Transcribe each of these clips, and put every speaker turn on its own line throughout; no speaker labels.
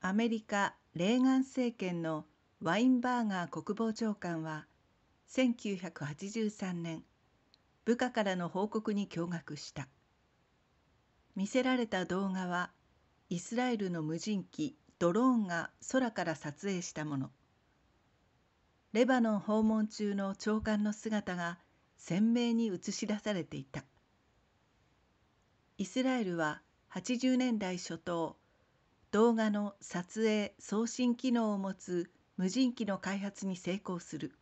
アメリカレーガン政権のワインバーガー国防長官は1983年部下からの報告に驚愕した見せられた動画はイスラエルの無人機ドローンが空から撮影したものレバノン訪問中の長官の姿が鮮明に映し出されていたイスラエルは80年代初頭動画の撮影送信機能を持つ無人機の開発に成功する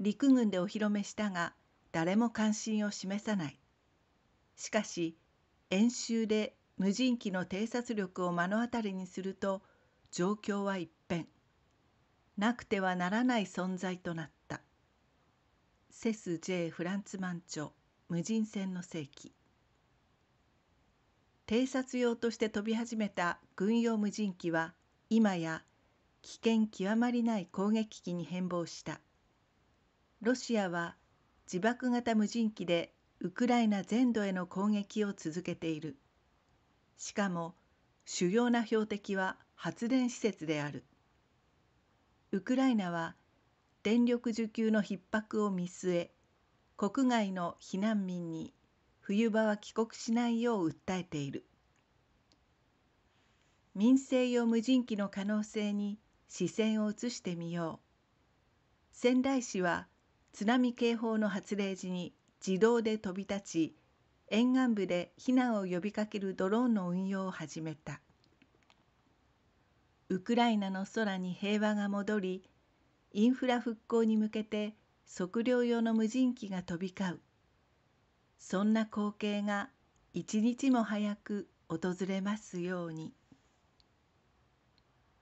陸軍でお披露目したが誰も関心を示さないしかし演習で無人機の偵察力を目の当たりにすると状況は一変なくてはならない存在となったセス・ J・ フランツマン著「無人船の世紀」偵察用として飛び始めた軍用無人機は今や危険極まりない攻撃機に変貌したロシアは自爆型無人機でウクライナ全土への攻撃を続けているしかも主要な標的は発電施設であるウクライナは電力需給の逼迫を見据え国外の避難民に冬場は帰国しないよう訴えている民生用無人機の可能性に視線を移してみよう仙台市は津波警報の発令時に自動で飛び立ち沿岸部で避難を呼びかけるドローンの運用を始めたウクライナの空に平和が戻りインフラ復興に向けて測量用の無人機が飛び交うそんな光景が一日も早く訪れますように。